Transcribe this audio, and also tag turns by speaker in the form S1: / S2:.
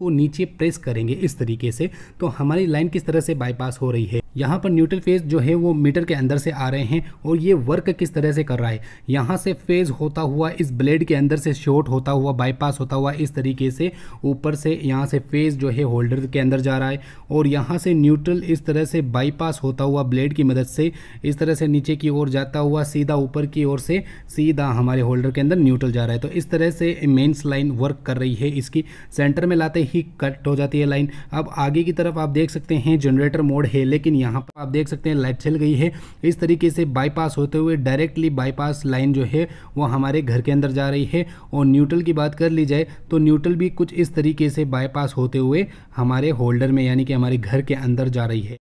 S1: को नीचे प्रेस करेंगे इस तरीके से तो हमारी लाइन किस तरह से बाईपास हो रही है यहाँ पर न्यूट्रल फेज जो है वो मीटर के अंदर से आ रहे हैं और ये वर्क किस तरह से कर रहा है यहाँ से फेज होता हुआ इस ब्लेड के अंदर से शॉर्ट होता हुआ बाईपास होता हुआ इस तरीके से ऊपर से यहाँ से फेज जो है होल्डर के अंदर जा रहा है और यहाँ से न्यूट्रल इस तरह से बाईपास होता हुआ ब्लेड की मदद से इस तरह से नीचे की ओर जाता हुआ सीधा ऊपर की ओर से सीधा हमारे होल्डर के अंदर न्यूट्रल जा रहा है तो इस तरह से मेन्स लाइन वर्क कर रही है इसकी सेंटर में लाते ही कट हो जाती है लाइन अब आगे की तरफ आप देख सकते हैं जनरेटर मोड है लेकिन यहाँ पर आप देख सकते हैं लाइट चल गई है इस तरीके से बाईपास होते हुए डायरेक्टली बाईपास लाइन जो है वो हमारे घर के अंदर जा रही है और न्यूट्रल की बात कर ली जाए तो न्यूट्रल भी कुछ इस तरीके से बाईपास होते हुए हमारे होल्डर में यानी कि हमारे घर के अंदर जा रही है